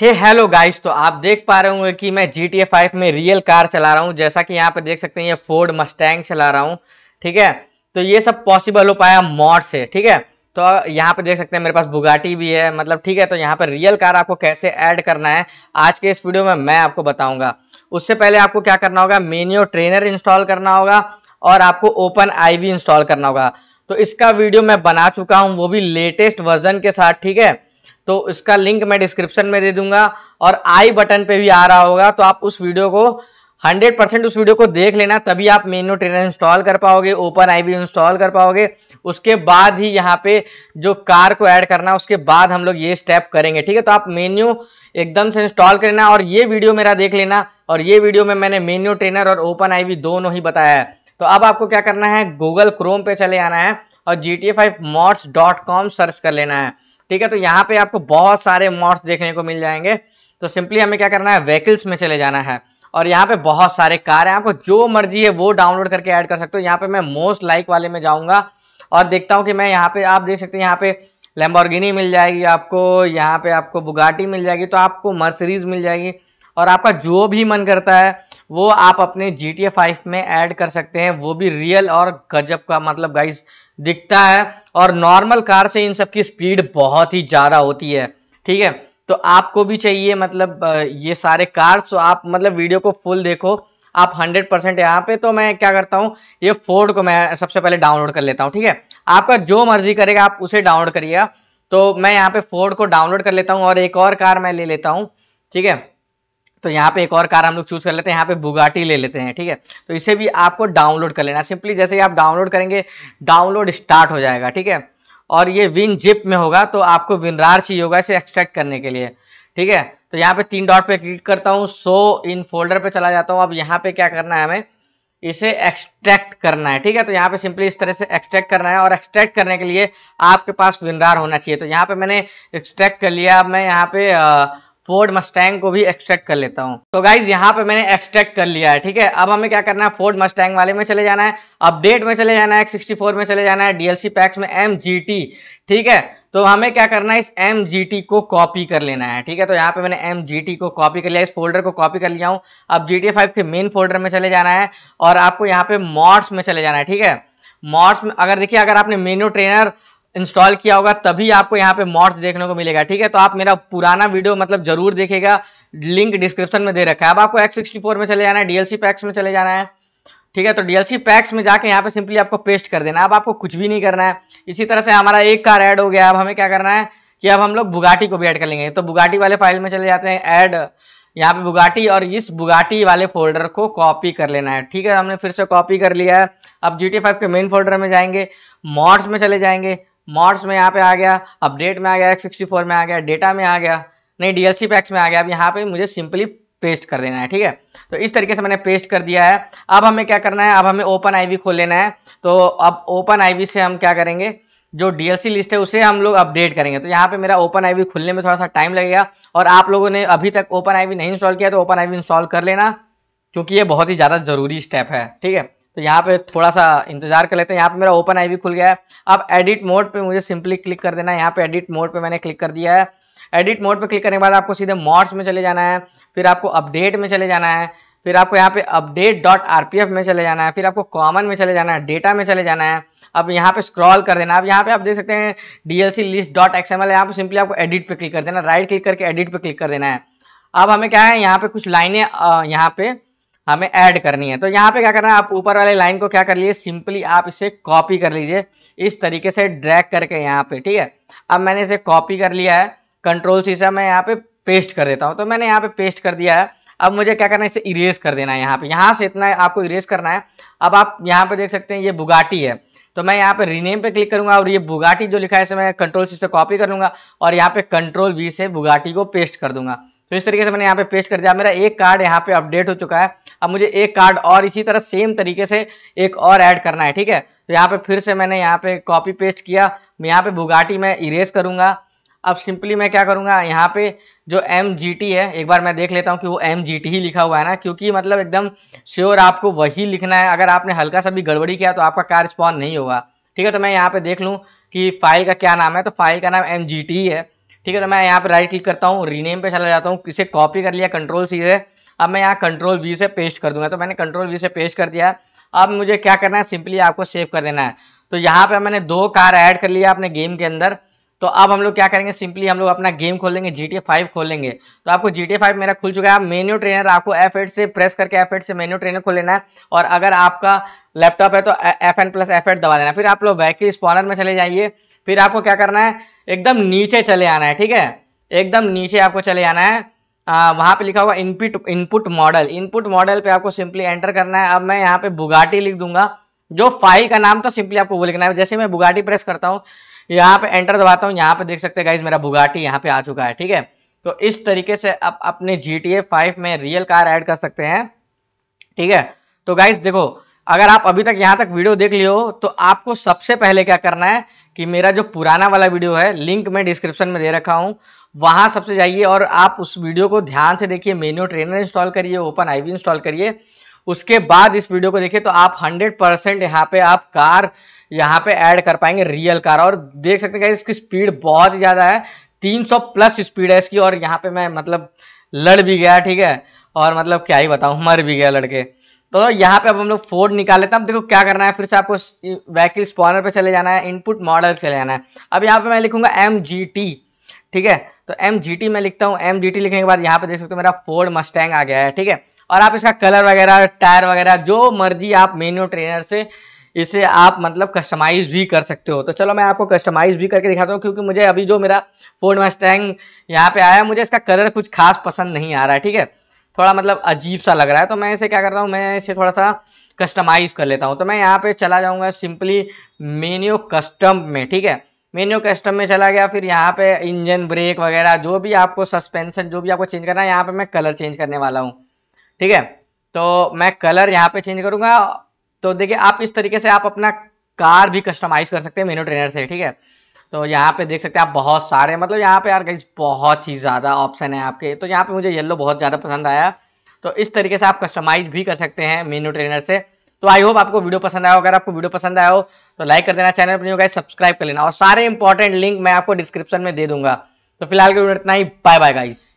हे hello guys तो आप देख पा रहे होंगे कि मैं जी टी फाइव में रियल कार चला रहा हूँ जैसा कि यहाँ पर देख सकते हैं ये फोर्ड मस्टैंग चला रहा हूँ ठीक है तो ये सब पॉसिबल हो पाया मॉड से ठीक है तो यहाँ पर देख सकते हैं मेरे पास बुगाटी भी है मतलब ठीक है तो यहाँ पर रियल कार आपको कैसे ऐड करना है आज के इस वीडियो में मैं आपको बताऊंगा उससे पहले आपको क्या करना होगा मेन्यू ट्रेनर इंस्टॉल करना होगा और आपको ओपन आई इंस्टॉल करना होगा तो इसका वीडियो मैं बना चुका हूँ वो भी लेटेस्ट वर्जन के साथ ठीक है तो इसका लिंक मैं डिस्क्रिप्शन में दे दूंगा और आई बटन पे भी आ रहा होगा तो आप उस वीडियो को 100% उस वीडियो को देख लेना तभी आप मेनो ट्रेनर इंस्टॉल कर पाओगे ओपन आई भी इंस्टॉल कर पाओगे उसके बाद ही यहाँ पे जो कार को ऐड करना उसके बाद हम लोग ये स्टेप करेंगे ठीक है तो आप मेन्यू एकदम से इंस्टॉल करना और ये वीडियो मेरा देख लेना और ये वीडियो में मैंने मेन्यू ट्रेनर और ओपन आई दोनों ही बताया है तो अब आपको क्या करना है गूगल क्रोम पे चले आना है और जी टी सर्च कर लेना है ठीक है तो यहाँ पे आपको बहुत सारे मॉड्स देखने को मिल जाएंगे तो सिंपली हमें क्या करना है व्हीकल्स में चले जाना है और यहाँ पे बहुत सारे कार हैं आपको जो मर्जी है वो डाउनलोड करके ऐड कर सकते हो यहाँ पे मैं मोस्ट लाइक वाले में जाऊँगा और देखता हूँ कि मैं यहाँ पे आप देख सकते हैं यहाँ पे लेम्बोर्गिनी मिल जाएगी आपको यहाँ पे आपको बुगाटी मिल जाएगी तो आपको मर्सरीज मिल जाएगी और आपका जो भी मन करता है वो आप अपने जी टी में ऐड कर सकते हैं वो भी रियल और गजब का मतलब गाइस दिखता है और नॉर्मल कार से इन सब की स्पीड बहुत ही ज़्यादा होती है ठीक है तो आपको भी चाहिए मतलब ये सारे कार तो आप मतलब वीडियो को फुल देखो आप 100 परसेंट यहाँ पे तो मैं क्या करता हूँ ये फोर्ड को मैं सबसे पहले डाउनलोड कर लेता हूँ ठीक है आपका जो मर्जी करेगा आप उसे डाउनलोड करिएगा तो मैं यहाँ पे फोर्ड को डाउनलोड कर लेता हूँ और एक और कार मैं ले लेता हूँ ठीक है तो यहाँ पे एक और कार हम लोग चूज कर लेते हैं यहाँ पे बुगाटी ले लेते हैं ठीक है तो इसे भी आपको डाउनलोड कर लेना सिंपली जैसे ही आप डाउनलोड करेंगे डाउनलोड स्टार्ट हो जाएगा ठीक है और ये विन जिप में होगा तो आपको विनरार चाहिए होगा इसे एक्सट्रैक्ट करने के लिए ठीक है तो यहाँ पे तीन डॉट पे क्लिक करता हूँ सो इन फोल्डर पे चला जाता हूँ अब यहाँ पे क्या करना है हमें इसे एक्सट्रैक्ट करना है ठीक है तो यहाँ पे सिंपली इस तरह से एक्सट्रैक्ट करना है और एक्सट्रैक्ट करने के लिए आपके पास विनरार होना चाहिए तो यहाँ पे मैंने एक्सट्रैक्ट कर लिया अब मैं यहाँ पे आ, फोर्ड मस्टैंग को भी एक्सट्रैक्ट कर लेता हूँ तो गाइज यहाँ पे मैंने एक्सट्रैक्ट कर लिया है ठीक है अब हमें क्या करना है फोर्ड मस्टैंग वाले में चले जाना है अपडेट में चले जाना है सिक्सटी फोर में चले जाना है डीएलसी पैक्स में एम ठीक है तो हमें क्या करना है इस एम को कॉपी कर लेना है ठीक है तो यहाँ पे मैंने एम को कॉपी कर लिया इस फोल्डर को कॉपी कर लिया हूँ अब जी टी के मेन फोल्डर में चले जाना है और आपको यहाँ पे मॉड्स में चले जाना है ठीक है मॉड्स में अगर देखिए अगर आपने मेनू ट्रेनर इंस्टॉल किया होगा तभी आपको यहाँ पे मॉड्स देखने को मिलेगा ठीक है तो आप मेरा पुराना वीडियो मतलब जरूर देखेगा लिंक डिस्क्रिप्शन में दे रखा है अब आपको एक्स सिक्सटी फोर में चले जाना है डीएलसी पैक्स में चले जाना है ठीक है तो डीएलसी पैक्स में जाके यहाँ पे सिंपली आपको पेस्ट कर देना है अब आपको कुछ भी नहीं करना है इसी तरह से हमारा एक कार एड हो गया अब हमें क्या करना है कि अब हम लोग बुगाटी को भी ऐड कर लेंगे तो बुगाटी वाले फाइल में चले जाते हैं ऐड यहाँ पे बुगाटी और इस बुगाटी वाले फोल्डर को कॉपी कर लेना है ठीक है हमने फिर से कॉपी कर लिया है अब जी टी फाइव के मेन फोल्डर में जाएंगे मॉड्स में चले जाएंगे मॉड्स में यहाँ पे आ गया अपडेट में आ गया एक्स सिक्सटी फोर में आ गया डेटा में आ गया नहीं डी एल पैक्स में आ गया अब यहाँ पे मुझे सिंपली पेस्ट कर देना है ठीक है तो इस तरीके से मैंने पेस्ट कर दिया है अब हमें क्या करना है अब हमें ओपन वी खोल लेना है तो अब ओपन वी से हम क्या करेंगे जो सी लिस्ट है उसे हम लोग अपडेट करेंगे तो यहाँ पे मेरा ओपन वी खुलने में थोड़ा सा टाइम लगेगा और आप लोगों ने अभी तक ओपन वी नहीं इंस्टॉल किया तो ओपन वी इंस्टॉल कर लेना क्योंकि ये बहुत ही ज़्यादा ज़रूरी स्टेप है ठीक है तो यहाँ पे थोड़ा सा इंतजार कर लेते हैं यहाँ पे मेरा ओपन आई खुल गया है अब एडिट मोड पे मुझे सिंपली क्लिक कर देना है यहाँ पे एडिट मोड पे मैंने क्लिक कर दिया है एडिट मोड पे क्लिक करने के बाद आपको सीधे मॉड्स में चले जाना है फिर आपको अपडेट में चले जाना है फिर आपको यहाँ पे अपडेट डॉट आर में चले जाना है फिर आपको कॉमन में चले जाना है डेटा में चले जाना है अब यहाँ पे स्क्रॉल कर देना अब यहाँ पे आप देख सकते हैं D L C list dot X M L यहाँ पर सिंपली आपको एडिट पे क्लिक कर देना राइट क्लिक करके एडिट पे क्लिक कर देना है अब हमें क्या है यहाँ पे कुछ लाइनें यहाँ पे हमें ऐड करनी है तो यहाँ पे क्या करना है आप ऊपर वाले लाइन को क्या कर लीजिए सिंपली आप इसे कॉपी कर लीजिए इस तरीके से ड्रैग करके यहाँ पे ठीक है अब मैंने इसे कॉपी कर लिया है कंट्रोल सी से मैं यहाँ पे पेस्ट कर देता हूँ तो मैंने यहाँ पे पेस्ट कर दिया है अब मुझे क्या करना है इसे इरेज कर देना है यहाँ पे यहाँ से इतना आपको इरेज करना है अब आप यहाँ पे देख सकते हैं ये बुगाटी है तो मैं यहाँ पे रीनेम पे क्लिक करूंगा और ये बुगाटी जो लिखा है इसे मैं कंट्रोल सी से कॉपी कर लूंगा और यहाँ पे कंट्रोल वी से बुगाटी को पेस्ट कर दूंगा तो इस तरीके से मैंने यहाँ पे पेस्ट कर दिया मेरा एक कार्ड यहाँ पे अपडेट हो चुका है अब मुझे एक कार्ड और इसी तरह सेम तरीके से एक और ऐड करना है ठीक है तो यहाँ पे फिर से मैंने यहाँ पे कॉपी पेस्ट किया मैं यहाँ पे बुगाटी में इरेज करूँगा अब सिंपली मैं क्या करूँगा यहाँ पे जो एम है एक बार मैं देख लेता हूँ कि वो एम ही लिखा हुआ है ना क्योंकि मतलब एकदम श्योर आपको वही लिखना है अगर आपने हल्का सा भी गड़बड़ी किया तो आपका कार स्पॉन नहीं होगा ठीक है तो मैं यहाँ पे देख लूँ कि फाइल का क्या नाम है तो फाइल का नाम एम है ठीक है तो मैं यहाँ पर राइट क्लिक करता हूँ रीनेम पे चला जाता हूँ किसे कॉपी कर लिया कंट्रोल सी से अब मैं यहाँ कंट्रोल वी से पेस्ट कर दूंगा तो मैंने कंट्रोल वी से पेस्ट कर दिया अब मुझे क्या करना है सिंपली आपको सेव कर देना है तो यहाँ पर मैंने दो कार ऐड कर लिया अपने गेम के अंदर तो अब हम लोग क्या करेंगे सिंपली हम लोग अपना गेम खोलेंगे जी टी फाइव खोलेंगे तो आपको जी टी फाइव मेरा खुल चुका है आप मेन्यू ट्रेनर आपको एफ एड से प्रेस करके एफ एड से मेन्यू ट्रेनर खोल लेना है और अगर आपका लैपटॉप है तो F N plus F eight दबा देना फिर आप लोग वैकिल स्पॉनर में चले जाइए फिर आपको क्या करना है एकदम नीचे चले आना है ठीक है एकदम नीचे आपको चले आना है आ, वहाँ पे लिखा होगा input input model input model पे आपको सिंपली एंटर करना है अब मैं यहाँ पे बुगाटी लिख दूंगा जो फाइल का नाम था तो सिंपली आपको वो लिखना है जैसे मैं बुगाटी प्रेस करता हूँ यहाँ पे एंटर दबाता हूँ यहाँ पे देख सकते हैं गाइज मेरा बुगाटी यहाँ पे आ चुका है ठीक है तो इस तरीके से आप अपने जी टी में रियल कार एड कर सकते हैं ठीक है तो गाइज देखो अगर आप अभी तक यहाँ तक वीडियो देख लियो तो आपको सबसे पहले क्या करना है कि मेरा जो पुराना वाला वीडियो है लिंक मैं डिस्क्रिप्शन में दे रखा हूँ वहाँ सबसे जाइए और आप उस वीडियो को ध्यान से देखिए मेन्यू ट्रेनर इंस्टॉल करिए ओपन आई इंस्टॉल करिए उसके बाद इस वीडियो को देखिए तो आप 100 परसेंट यहाँ पे आप कार यहाँ पे ऐड कर पाएंगे रियल कार और देख सकते हैं इसकी स्पीड बहुत ही ज़्यादा है 300 प्लस स्पीड है इसकी और यहाँ पे मैं मतलब लड़ भी गया ठीक है और मतलब क्या ही बताऊँ मर भी गया लड़के तो यहाँ पे अब हम लोग फोर्ड निकाल लेते हैं अब देखो क्या करना है फिर से आपको वैकिल स्पॉनर पे चले जाना है इनपुट मॉडल पे चले जाना है अब यहाँ पे मैं लिखूंगा एम जी टी ठीक है तो एम जी टी मैं लिखता हूँ एम जी टी लिखने के बाद यहाँ पे देख सकते हो मेरा फोर्ड मस्टैंग आ गया है ठीक है और आप इसका कलर वगैरह टायर वगैरह जो मर्जी आप मेन्यू ट्रेनर से इसे आप मतलब कस्टमाइज भी कर सकते हो तो चलो मैं आपको कस्टमाइज भी करके दिखाता हूँ क्योंकि मुझे अभी जो मेरा फोर्ड मस्टैंग यहाँ पे आया मुझे इसका कलर कुछ खास पसंद नहीं आ रहा है ठीक है थोड़ा मतलब अजीब सा लग रहा है तो मैं इसे क्या करता हूँ मैं इसे थोड़ा सा कस्टमाइज़ कर लेता हूँ तो मैं यहाँ पे चला जाऊँगा सिंपली मेन्यू कस्टम में ठीक है मेन्यू कस्टम में चला गया फिर यहाँ पे इंजन ब्रेक वगैरह जो भी आपको सस्पेंशन जो भी आपको चेंज करना है यहाँ पे मैं कलर चेंज करने वाला हूँ ठीक है तो मैं कलर यहाँ पे चेंज करूँगा तो देखिए आप इस तरीके से आप अपना कार भी कस्टमाइज़ कर सकते हैं मेन्यू ट्रेनर से ठीक है तो यहाँ पे देख सकते हैं आप बहुत सारे मतलब यहाँ पे यार गई बहुत ही ज़्यादा ऑप्शन है आपके तो यहाँ पे मुझे येलो बहुत ज़्यादा पसंद आया तो इस तरीके से आप कस्टमाइज भी कर सकते हैं मेनू ट्रेनर से तो आई होप आपको वीडियो पसंद आया हो अगर आपको वीडियो पसंद आया हो तो लाइक कर देना चैनल पर नहीं होगा सब्सक्राइब कर लेना और सारे इंपॉर्टेंट लिंक मैं आपको डिस्क्रिप्शन में दे दूंगा तो फिलहाल के वीडियो इतना ही बाय बाय गाइस